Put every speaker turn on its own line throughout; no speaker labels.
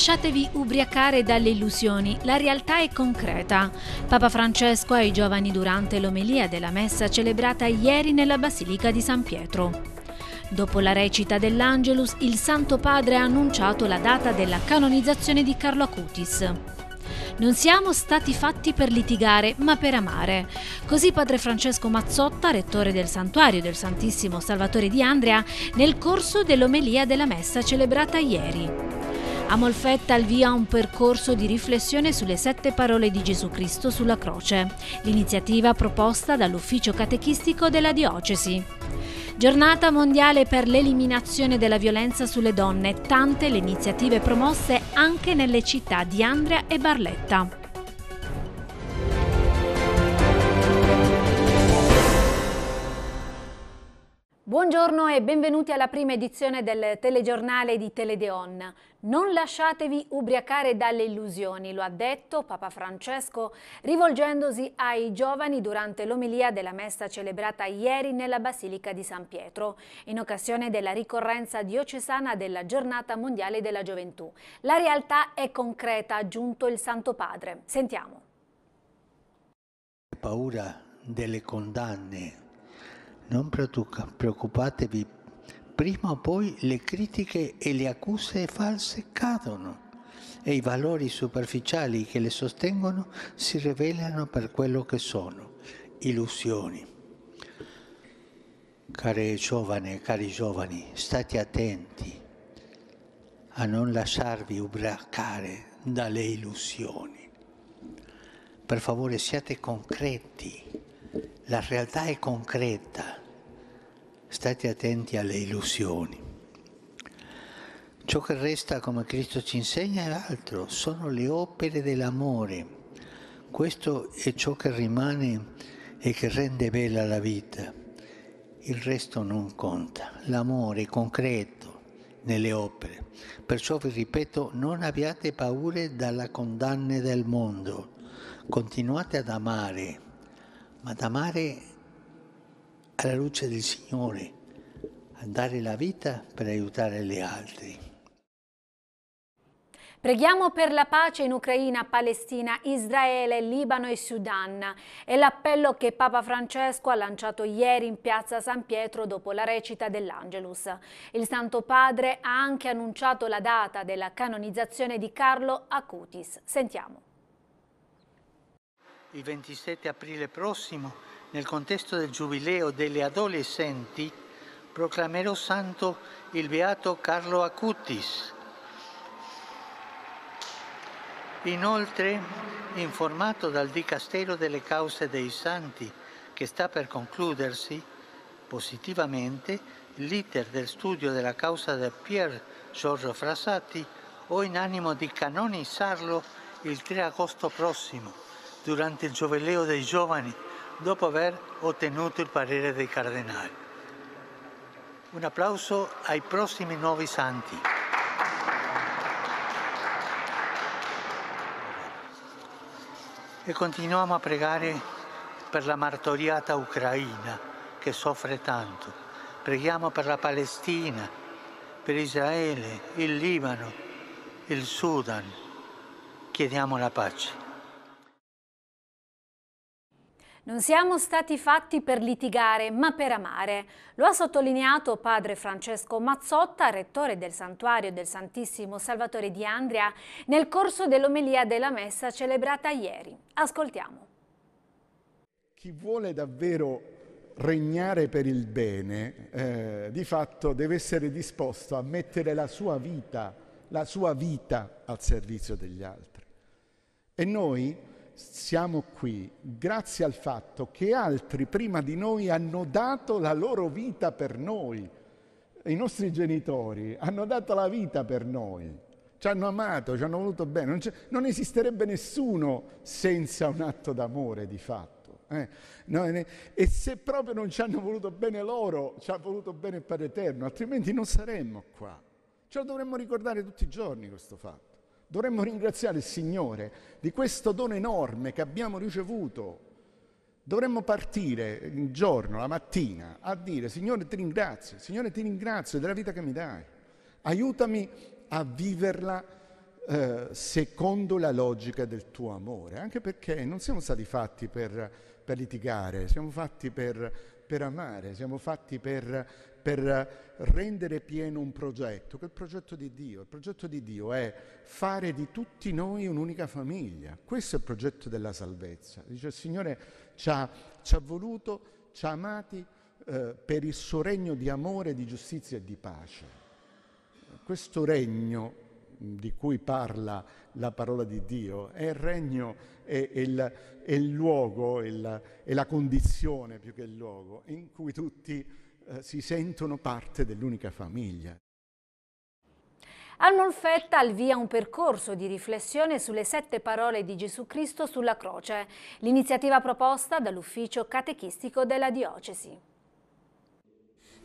lasciatevi ubriacare dalle illusioni, la realtà è concreta. Papa Francesco ai giovani durante l'omelia della messa celebrata ieri nella Basilica di San Pietro. Dopo la recita dell'Angelus, il Santo Padre ha annunciato la data della canonizzazione di Carlo Acutis. Non siamo stati fatti per litigare, ma per amare. Così padre Francesco Mazzotta, rettore del santuario del Santissimo Salvatore di Andrea, nel corso dell'omelia della messa celebrata ieri. A Molfetta al via un percorso di riflessione sulle sette parole di Gesù Cristo sulla croce, l'iniziativa proposta dall'ufficio catechistico della diocesi. Giornata mondiale per l'eliminazione della violenza sulle donne, tante le iniziative promosse anche nelle città di Andria e Barletta. Buongiorno e benvenuti alla prima edizione del telegiornale di Teledeon. Non lasciatevi ubriacare dalle illusioni, lo ha detto Papa Francesco rivolgendosi ai giovani durante l'omelia della messa celebrata ieri nella Basilica di San Pietro, in occasione della ricorrenza diocesana della Giornata Mondiale della Gioventù. La realtà è concreta, ha aggiunto il Santo Padre. Sentiamo.
Paura delle condanne non preoccupatevi, prima o poi le critiche e le accuse false cadono e i valori superficiali che le sostengono si rivelano per quello che sono, illusioni. Care giovane, cari giovani, state attenti a non lasciarvi ubriacare dalle illusioni. Per favore siate concreti, la realtà è concreta state attenti alle illusioni. Ciò che resta, come Cristo ci insegna, è altro, sono le opere dell'amore. Questo è ciò che rimane e che rende bella la vita. Il resto non conta, l'amore concreto nelle opere. Perciò vi ripeto, non abbiate paure dalla condanna del mondo, continuate ad amare, ma ad amare alla luce del Signore, a dare la vita per aiutare gli altri.
Preghiamo per la pace in Ucraina, Palestina, Israele, Libano e Sudan. È l'appello che Papa Francesco ha lanciato ieri in piazza San Pietro dopo la recita dell'Angelus. Il Santo Padre ha anche annunciato la data della canonizzazione di Carlo Acutis. Sentiamo.
Il 27 aprile prossimo nel contesto del Giubileo delle Adolescenti, proclamerò santo il beato Carlo Acutis. Inoltre, informato dal Dicastero delle cause dei santi, che sta per concludersi positivamente, l'iter del studio della causa di Pier Giorgio Frassati, ho in animo di canonizzarlo il 3 agosto prossimo, durante il Giubileo dei Giovani dopo aver ottenuto il parere dei cardinali. Un applauso ai prossimi nuovi santi. E continuiamo a pregare per la martoriata Ucraina che soffre tanto. Preghiamo per la Palestina, per Israele, il Libano, il Sudan. Chiediamo la pace.
Non siamo stati fatti per litigare, ma per amare. Lo ha sottolineato padre Francesco Mazzotta, rettore del Santuario del Santissimo Salvatore di Andria, nel corso dell'omelia della messa celebrata ieri. Ascoltiamo.
Chi vuole davvero regnare per il bene, eh, di fatto deve essere disposto a mettere la sua vita, la sua vita al servizio degli altri. E noi siamo qui grazie al fatto che altri prima di noi hanno dato la loro vita per noi. I nostri genitori hanno dato la vita per noi, ci hanno amato, ci hanno voluto bene. Non, non esisterebbe nessuno senza un atto d'amore di fatto. Eh? No, e se proprio non ci hanno voluto bene loro, ci ha voluto bene il Padre Eterno, altrimenti non saremmo qua. Ce lo dovremmo ricordare tutti i giorni questo fatto. Dovremmo ringraziare il Signore di questo dono enorme che abbiamo ricevuto. Dovremmo partire il giorno, la mattina, a dire Signore ti ringrazio, Signore ti ringrazio della vita che mi dai. Aiutami a viverla eh, secondo la logica del tuo amore, anche perché non siamo stati fatti per, per litigare, siamo fatti per, per amare, siamo fatti per per rendere pieno un progetto, che è il progetto di Dio. Il progetto di Dio è fare di tutti noi un'unica famiglia. Questo è il progetto della salvezza. Dice il Signore ci ha, ci ha voluto, ci ha amati eh, per il suo regno di amore, di giustizia e di pace. Questo regno di cui parla la parola di Dio, è il regno, è, è, il, è il, luogo, è la, è la condizione più che il luogo in cui tutti eh, si sentono parte dell'unica famiglia.
A Nolfetta al via un percorso di riflessione sulle sette parole di Gesù Cristo sulla croce, l'iniziativa proposta dall'ufficio catechistico della diocesi.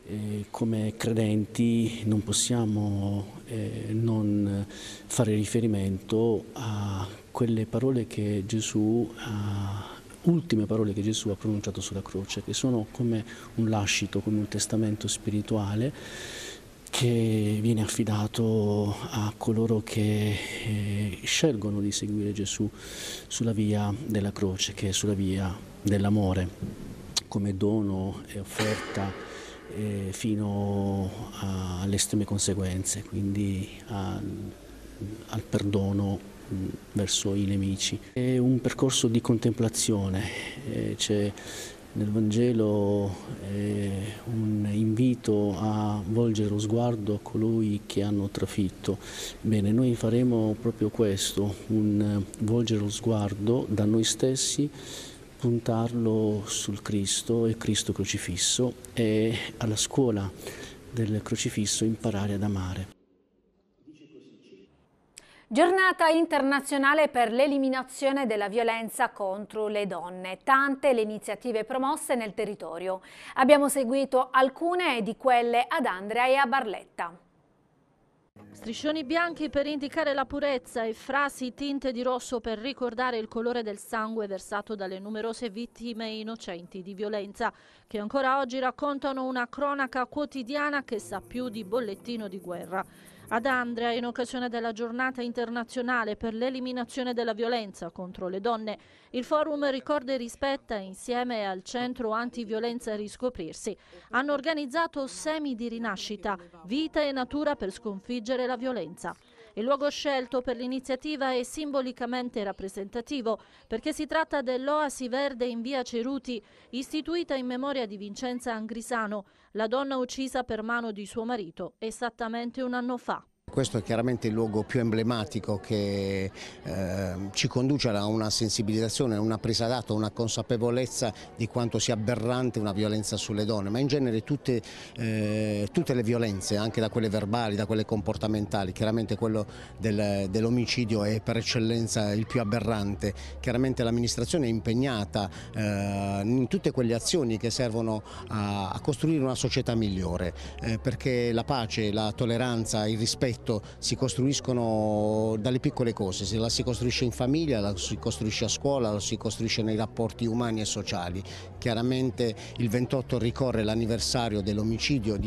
Eh, come credenti non possiamo eh, non fare riferimento a quelle parole che Gesù ha ultime parole che Gesù ha pronunciato sulla croce, che sono come un lascito, come un testamento spirituale che viene affidato a coloro che eh, scelgono di seguire Gesù sulla via della croce, che è sulla via dell'amore, come dono e offerta eh, fino alle estreme conseguenze, quindi al, al perdono verso i nemici. È un percorso di contemplazione, eh, c'è nel Vangelo un invito a volgere lo sguardo a colui che hanno trafitto. Bene, noi faremo proprio questo, un volgere lo sguardo da noi stessi puntarlo sul Cristo e Cristo crocifisso e alla scuola del crocifisso imparare ad amare.
Giornata internazionale per l'eliminazione della violenza contro le donne. Tante le iniziative promosse nel territorio. Abbiamo seguito alcune di quelle ad Andrea e a Barletta. Striscioni bianchi per indicare la purezza
e frasi tinte di rosso per ricordare il colore del sangue versato dalle numerose vittime innocenti di violenza, che ancora oggi raccontano una cronaca quotidiana che sa più di bollettino di guerra. Ad Andrea, in occasione della giornata internazionale per l'eliminazione della violenza contro le donne, il forum Ricorda e Rispetta, insieme al Centro Antiviolenza Riscoprirsi, hanno organizzato Semi di Rinascita, Vita e Natura per sconfiggere la violenza. Il luogo scelto per l'iniziativa è simbolicamente rappresentativo perché si tratta dell'Oasi Verde in via Ceruti, istituita in memoria di Vincenza Angrisano, la donna uccisa per mano di suo marito esattamente un anno fa.
Questo è chiaramente il luogo più emblematico che eh, ci conduce a una sensibilizzazione, a una presa d'atto, a una consapevolezza di quanto sia aberrante una violenza sulle donne, ma in genere tutte, eh, tutte le violenze, anche da quelle verbali, da quelle comportamentali, chiaramente quello del, dell'omicidio è per eccellenza il più aberrante. Chiaramente l'amministrazione è impegnata eh, in tutte quelle azioni che servono a, a costruire una società migliore, eh, perché la pace, la tolleranza, il rispetto detto, si costruiscono dalle piccole cose, se la si costruisce in famiglia, la si costruisce a scuola, la si costruisce nei rapporti umani e sociali. Chiaramente il 28 ricorre l'anniversario dell'omicidio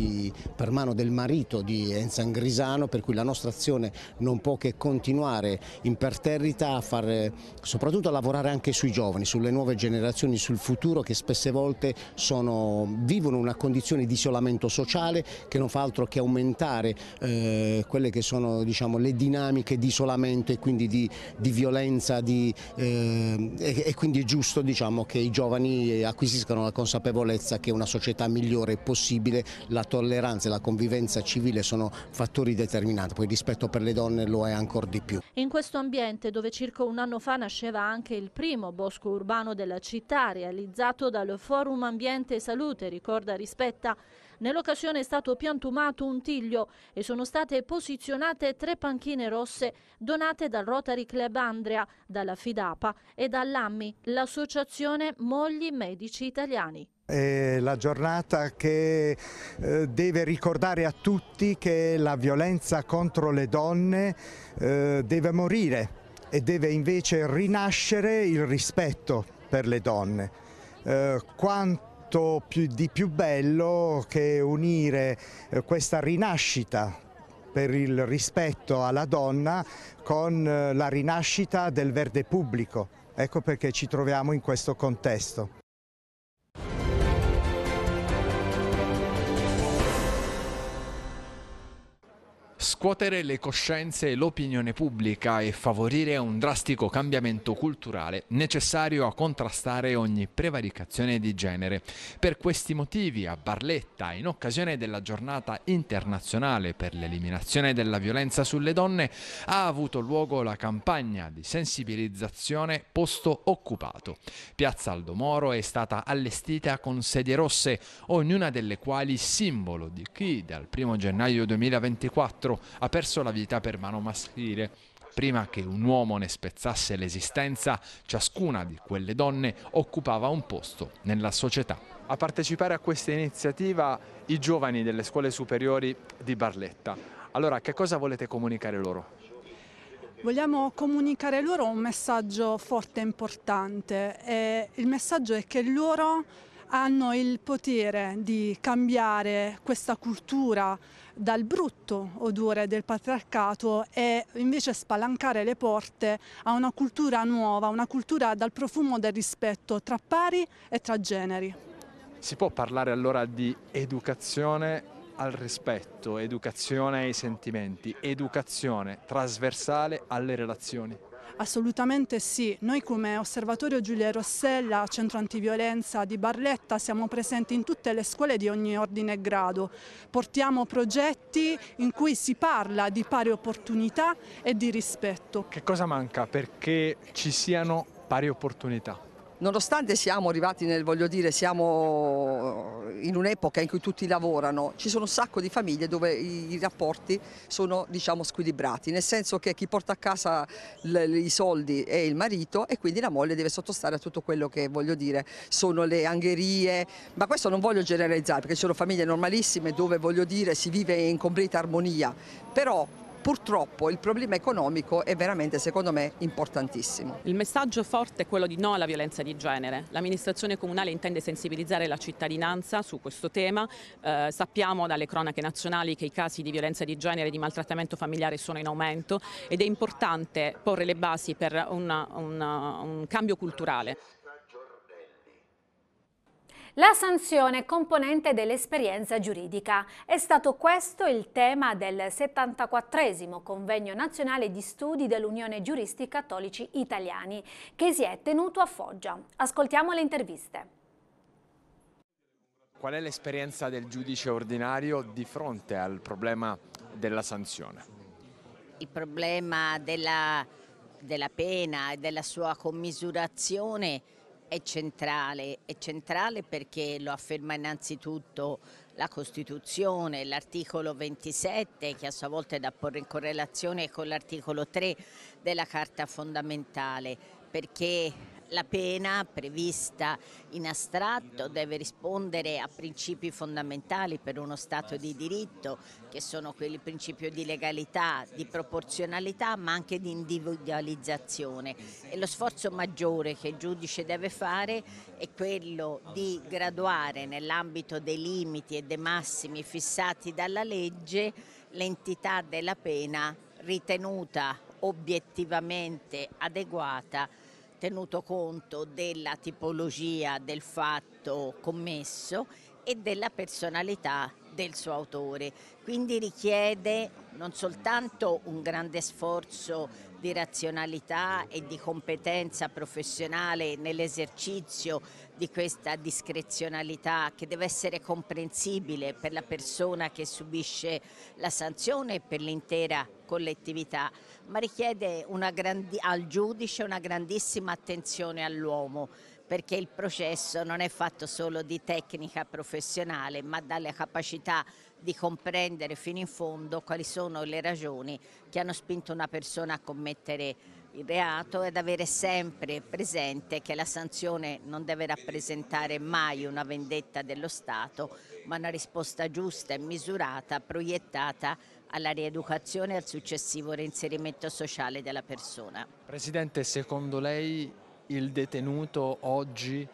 per mano del marito di Enzan Grisano, per cui la nostra azione non può che continuare imperterrita a fare, soprattutto a lavorare anche sui giovani, sulle nuove generazioni, sul futuro che spesse volte sono, vivono una condizione di isolamento sociale che non fa altro che aumentare eh, quella quelle che sono diciamo, le dinamiche di isolamento e quindi di, di violenza di, eh, e, e, quindi è giusto diciamo, che i giovani acquisiscano la consapevolezza che una società migliore è possibile, la tolleranza e la convivenza civile sono fattori determinanti, poi il rispetto per le donne lo è ancora di più.
In questo ambiente dove circa un anno fa nasceva anche il primo bosco urbano della città realizzato dal Forum Ambiente e Salute, ricorda rispetta Nell'occasione è stato piantumato un tiglio e sono state posizionate tre panchine rosse donate dal Rotary Club Andrea, dalla Fidapa e dall'AMMI, l'associazione Mogli Medici Italiani.
È la giornata che eh, deve ricordare a tutti che la violenza contro le donne eh, deve morire e deve invece rinascere il rispetto per le donne. Eh, quanto fatto più, di più bello che unire eh, questa rinascita per il rispetto alla donna con eh, la rinascita del verde pubblico. Ecco perché ci troviamo in questo contesto.
scuotere le coscienze e l'opinione pubblica e favorire un drastico cambiamento culturale necessario a contrastare ogni prevaricazione di genere. Per questi motivi a Barletta, in occasione della giornata internazionale per l'eliminazione della violenza sulle donne, ha avuto luogo la campagna di sensibilizzazione Posto Occupato. Piazza Aldo Moro è stata allestita con sedie rosse, ognuna delle quali simbolo di chi dal 1 gennaio 2024 maestro ha perso la vita per mano maschile. Prima che un uomo ne spezzasse l'esistenza, ciascuna di quelle donne occupava un posto nella società. A partecipare a questa iniziativa i giovani delle scuole superiori di Barletta. Allora, che cosa volete comunicare loro?
Vogliamo comunicare loro un messaggio forte e importante. E il messaggio è che loro hanno il potere di cambiare questa cultura dal brutto odore del patriarcato e invece spalancare le porte a una cultura nuova, una cultura dal profumo del rispetto tra pari e tra generi.
Si può parlare allora di educazione al rispetto, educazione ai sentimenti, educazione trasversale alle relazioni?
Assolutamente sì, noi come Osservatorio Giulia Rossella, Centro Antiviolenza di Barletta siamo presenti in tutte le scuole di ogni ordine e grado, portiamo progetti in cui si parla di pari opportunità e di rispetto.
Che cosa manca perché ci siano pari opportunità?
nonostante siamo arrivati nel, voglio dire, siamo in un'epoca in cui tutti lavorano, ci sono un sacco di famiglie dove i rapporti sono diciamo squilibrati, nel senso che chi porta a casa i soldi è il marito e quindi la moglie deve sottostare a tutto quello che voglio dire, sono le angherie, ma questo non voglio generalizzare perché ci sono famiglie normalissime dove voglio dire si vive in completa armonia, però purtroppo il problema economico è veramente secondo me importantissimo.
Il messaggio forte è quello di no alla violenza di genere. L'amministrazione comunale intende sensibilizzare la cittadinanza su questo tema. Eh, sappiamo dalle cronache nazionali che i casi di violenza di genere e di maltrattamento familiare sono in aumento ed è importante porre le basi per una, una, un cambio culturale.
La sanzione è componente dell'esperienza giuridica. È stato questo il tema del 74 Convegno Nazionale di Studi dell'Unione Giuristi Cattolici Italiani, che si è tenuto a Foggia. Ascoltiamo le interviste.
Qual è l'esperienza del giudice ordinario di fronte al problema della sanzione?
Il problema della, della pena e della sua commisurazione è centrale, è centrale perché lo afferma innanzitutto la Costituzione, l'articolo 27 che a sua volta è da porre in correlazione con l'articolo 3 della Carta fondamentale perché la pena prevista in astratto deve rispondere a principi fondamentali per uno Stato di diritto, che sono quelli principio di legalità, di proporzionalità, ma anche di individualizzazione. E lo sforzo maggiore che il giudice deve fare è quello di graduare nell'ambito dei limiti e dei massimi fissati dalla legge l'entità della pena ritenuta obiettivamente adeguata tenuto conto della tipologia del fatto commesso e della personalità del suo autore. Quindi richiede non soltanto un grande sforzo di razionalità e di competenza professionale nell'esercizio di questa discrezionalità che deve essere comprensibile per la persona che subisce la sanzione e per l'intera collettività, ma richiede grandi, al giudice una grandissima attenzione all'uomo perché il processo non è fatto solo di tecnica professionale ma dalla capacità di comprendere fino in fondo quali sono le ragioni che hanno spinto una persona a commettere il reato ed avere sempre presente che la sanzione non deve rappresentare mai una vendetta dello Stato, ma una risposta giusta e misurata, proiettata alla rieducazione e al successivo reinserimento sociale della persona.
Presidente, secondo lei il detenuto oggi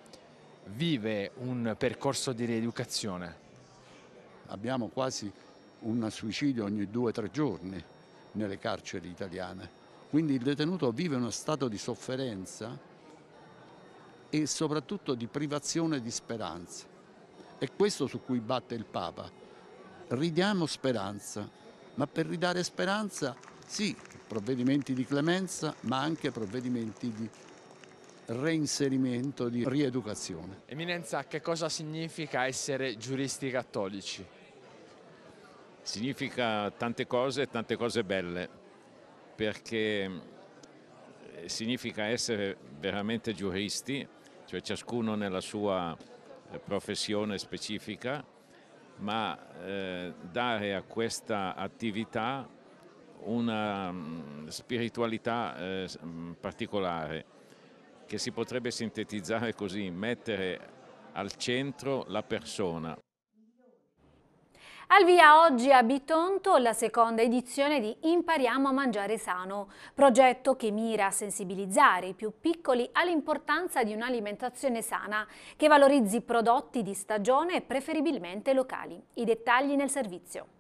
vive un percorso di rieducazione? Abbiamo quasi
un suicidio ogni due o tre giorni nelle carceri italiane. Quindi il detenuto vive uno stato di sofferenza e soprattutto di privazione di speranza. È questo su cui batte il Papa. Ridiamo speranza, ma per ridare speranza sì, provvedimenti di clemenza, ma anche provvedimenti di reinserimento, di rieducazione.
Eminenza, che cosa significa essere giuristi cattolici? Significa tante cose, tante cose belle, perché eh, significa essere veramente giuristi, cioè ciascuno nella sua eh, professione specifica, ma eh, dare a questa attività una mm, spiritualità mm, particolare che si potrebbe sintetizzare così, mettere al centro la persona.
Al via oggi a Bitonto la seconda edizione di Impariamo a mangiare sano, progetto che mira a sensibilizzare i più piccoli all'importanza di un'alimentazione sana che valorizzi prodotti di stagione e preferibilmente locali. I dettagli nel servizio.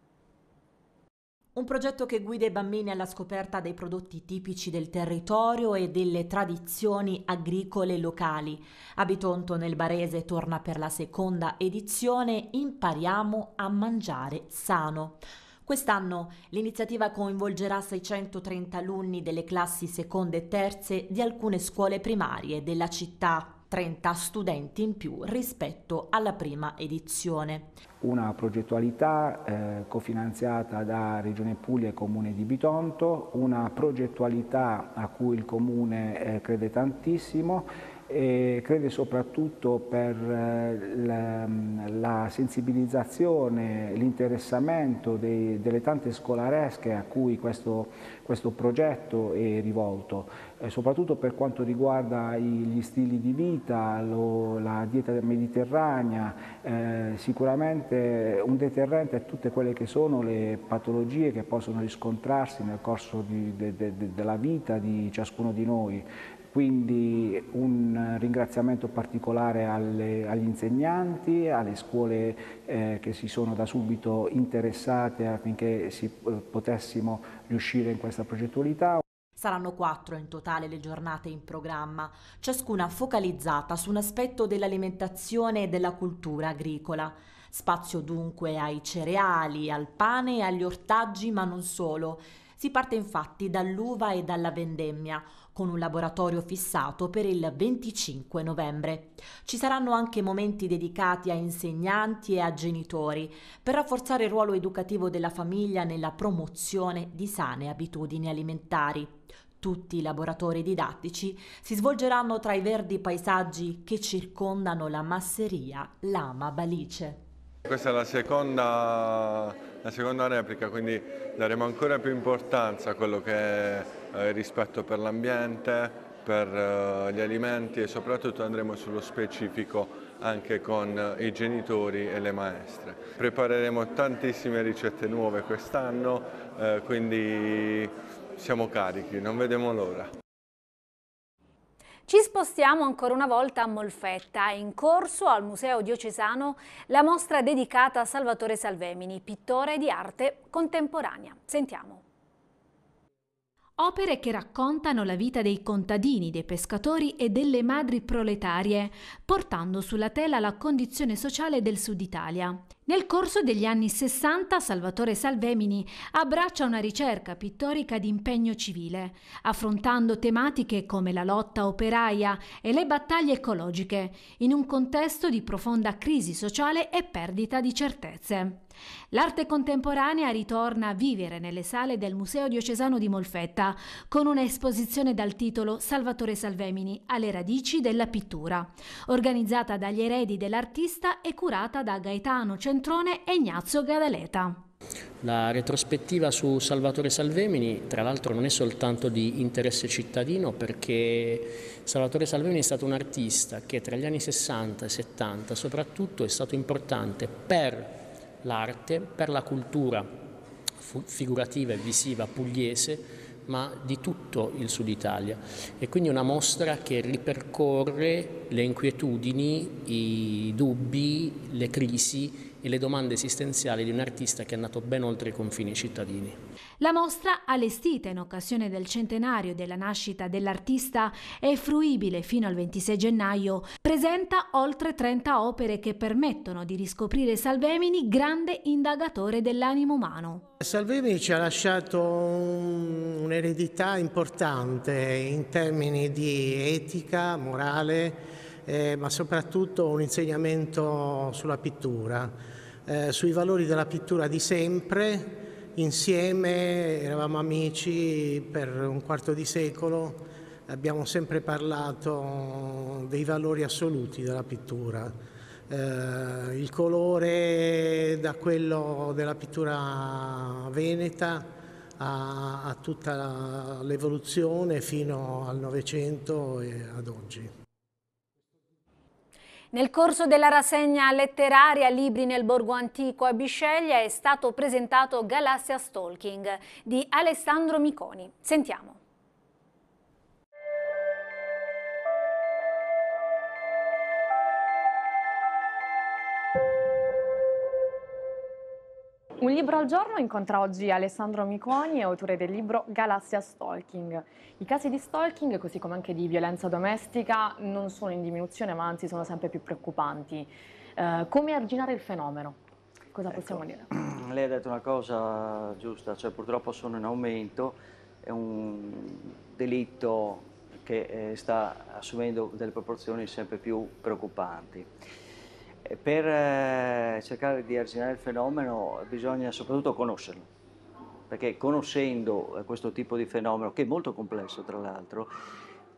Un progetto che guida i bambini alla scoperta dei prodotti tipici del territorio e delle tradizioni agricole locali. Abitonto nel Barese torna per la seconda edizione Impariamo a mangiare sano. Quest'anno l'iniziativa coinvolgerà 630 alunni delle classi seconde e terze di alcune scuole primarie della città, 30 studenti in più rispetto alla prima edizione
una progettualità eh, cofinanziata da Regione Puglia e Comune di Bitonto, una progettualità a cui il Comune eh, crede tantissimo e crede soprattutto per eh, la, la, sensibilizzazione, l'interessamento delle tante scolaresche a cui questo, questo progetto è rivolto, eh, soprattutto per quanto riguarda i, gli stili di vita, lo, la dieta mediterranea, eh, sicuramente deterrente, un deterrente a tutte quelle che sono le patologie che possono riscontrarsi nel corso di, de, de, de, della vita di ciascuno di noi quindi un ringraziamento particolare alle, agli insegnanti, alle scuole eh, che si sono da subito interessate affinché si, eh, potessimo riuscire in questa progettualità.
Saranno quattro in totale le giornate in programma, ciascuna focalizzata su un aspetto dell'alimentazione e della cultura agricola. Spazio dunque ai cereali, al pane e agli ortaggi, ma non solo. Si parte infatti dall'uva e dalla vendemmia, con un laboratorio fissato per il 25 novembre. Ci saranno anche momenti dedicati a insegnanti e a genitori, per rafforzare il ruolo educativo della famiglia nella promozione di sane abitudini alimentari. Tutti i laboratori didattici si svolgeranno tra i verdi paesaggi che circondano la masseria Lama Balice.
Questa è la seconda, la seconda, replica, quindi daremo ancora più importanza a quello che è eh, il rispetto per l'ambiente, per eh, gli alimenti e soprattutto andremo sullo specifico anche con eh, i genitori e le maestre. Prepareremo tantissime ricette nuove quest'anno, quindi siamo carichi, non vediamo l'ora.
Ci spostiamo ancora una volta a Molfetta. in corso al Museo Diocesano la mostra dedicata a Salvatore Salvemini, pittore di arte contemporanea. Sentiamo. Opere che raccontano la vita dei contadini, dei pescatori e delle madri proletarie, portando sulla tela la condizione sociale del Sud Italia. Nel corso degli anni 60 Salvatore Salvemini abbraccia una ricerca pittorica di impegno civile, affrontando tematiche come la lotta operaia e le battaglie ecologiche, in un contesto di profonda crisi sociale e perdita di certezze. L'arte contemporanea ritorna a vivere nelle sale del Museo diocesano di Molfetta con un'esposizione dal titolo Salvatore Salvemini alle radici della pittura, organizzata dagli eredi dell'artista e curata da Gaetano Centrale centrone è Ignazio Gadaleta.
La retrospettiva su Salvatore Salvemini tra l'altro non è soltanto di interesse cittadino perché Salvatore Salvemini è stato un artista che tra gli anni 60 e 70 soprattutto è stato importante per l'arte, per la cultura figurativa e visiva pugliese ma di tutto il sud Italia e quindi una mostra che ripercorre le inquietudini, i dubbi, le crisi e le domande esistenziali di un artista che è nato ben oltre i confini cittadini.
La mostra, allestita in occasione del centenario della nascita dell'artista e fruibile fino al 26 gennaio, presenta oltre 30 opere che permettono di riscoprire Salvemini, grande indagatore dell'animo umano.
Salvemini ci ha lasciato un'eredità importante in termini di etica, morale, eh, ma soprattutto un insegnamento sulla pittura eh, sui valori della pittura di sempre, insieme eravamo amici per un quarto di secolo, abbiamo sempre parlato dei valori assoluti della pittura. Eh, il colore da quello della pittura veneta a, a tutta l'evoluzione fino al Novecento e ad oggi.
Nel corso della rassegna letteraria Libri nel Borgo Antico a Bisceglia è stato presentato Galassia Stalking di Alessandro Miconi. Sentiamo.
libro al giorno incontra oggi Alessandro Miconi, autore del libro Galassia Stalking. I casi di stalking, così come anche di violenza domestica, non sono in diminuzione, ma anzi sono sempre più preoccupanti. Eh, come arginare il fenomeno? Cosa ecco, possiamo dire?
Lei ha detto una cosa giusta, cioè purtroppo sono in aumento, è un delitto che eh, sta assumendo delle proporzioni sempre più preoccupanti. Per eh, cercare di arginare il fenomeno bisogna soprattutto conoscerlo, perché conoscendo eh, questo tipo di fenomeno, che è molto complesso tra l'altro,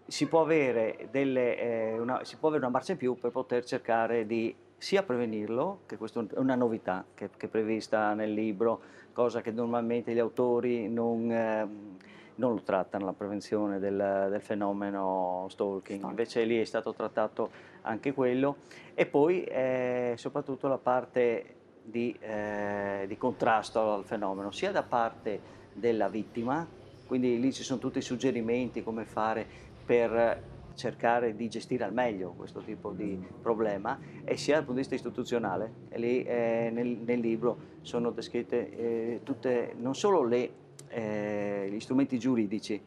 si, può avere, eh, una, si può avere una marcia in più per poter cercare di sia prevenirlo, che questa è una novità che, che, è prevista nel libro, cosa che normalmente gli autori non, eh, non lo trattano, la prevenzione del, del fenomeno stalking. stalking, invece lì è stato trattato anche quello, e poi eh, soprattutto la parte di, eh, di, contrasto al fenomeno, sia da parte della vittima, quindi lì ci sono tutti i suggerimenti come fare per cercare di gestire al meglio questo tipo di mm. problema, e sia dal punto di vista istituzionale. E lì eh, nel, nel, libro sono descritte eh, tutte, non solo le, eh, gli strumenti giuridici,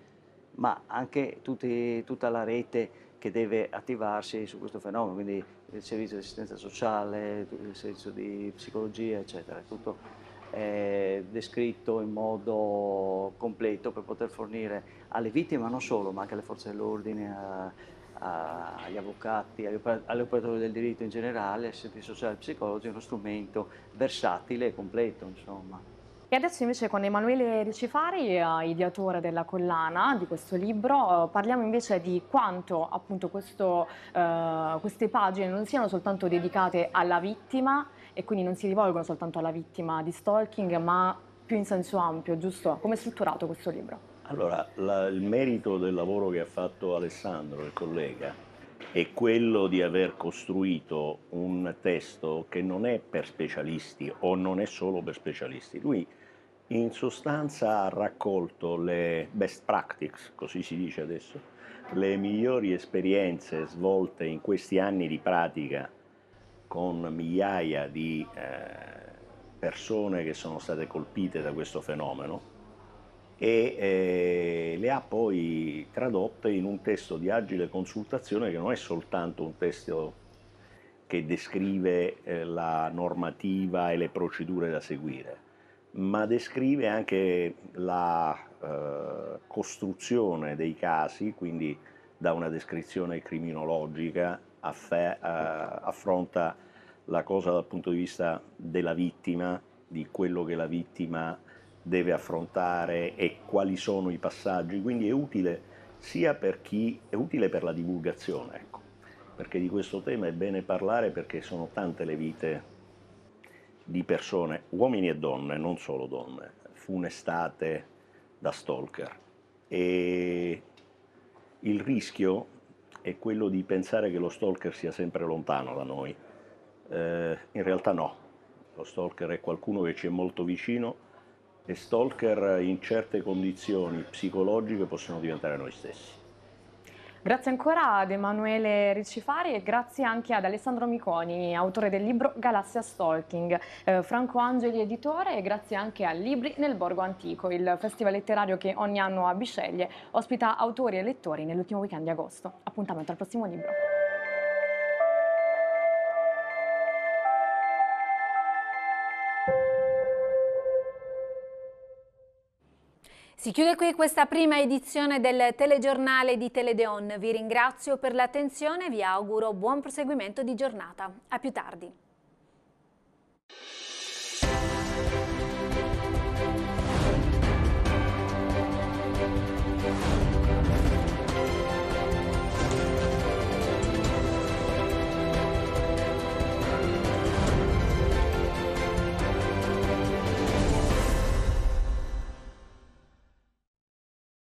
ma anche tutti, tutta la rete che deve attivarsi su questo fenomeno, quindi il servizio di assistenza sociale, il servizio di psicologia, eccetera. Tutto è descritto in modo completo per poter fornire alle vittime, ma non solo, ma anche alle forze dell'ordine, a, a, agli avvocati, agli, agli, operatori del diritto in generale, ai servizi sociali e psicologici, uno strumento versatile e completo, insomma.
E adesso invece con Emanuele Ricifari, eh, ideatore della collana di questo libro, eh, parliamo invece di quanto appunto questo, eh, queste pagine non siano soltanto dedicate alla vittima e quindi non si rivolgono soltanto alla vittima di stalking, ma più in senso ampio, giusto? Come è strutturato questo libro?
Allora, la, il merito del lavoro che ha fatto Alessandro, il collega, è quello di aver costruito un testo che non è per specialisti o non è solo per specialisti. Lui in sostanza ha raccolto le best practices, così si dice adesso, le migliori esperienze svolte in questi anni di pratica con migliaia di eh, persone che sono state colpite da questo fenomeno e eh, le ha poi tradotte in un testo di agile consultazione che non è soltanto un testo che descrive eh, la normativa e le procedure da seguire, ma descrive anche la eh, costruzione dei casi, quindi da una descrizione criminologica affe- affronta la cosa dal punto di vista della vittima, di quello che la vittima deve affrontare e quali sono i passaggi, quindi è utile sia per chi è utile per la divulgazione, ecco. perché di questo tema è bene parlare perché sono tante le vite di persone, uomini e donne, non solo donne. Fu un'estate da stalker e il rischio è quello di pensare che lo stalker sia sempre lontano da noi. Eh, in realtà no, lo stalker è qualcuno che ci è molto vicino e stalker in certe condizioni psicologiche possono diventare noi stessi.
Grazie ancora ad Emanuele Riccifari e grazie anche ad Alessandro Miconi, autore del libro Galassia Stalking, eh, Franco Angeli editore e grazie anche a Libri nel Borgo Antico, il festival letterario che ogni anno a Bisceglie ospita autori e lettori nell'ultimo weekend di agosto. Appuntamento al prossimo libro.
Si chiude qui questa prima edizione del telegiornale di Teledeon. Vi ringrazio per l'attenzione e vi auguro buon proseguimento di giornata. A più tardi.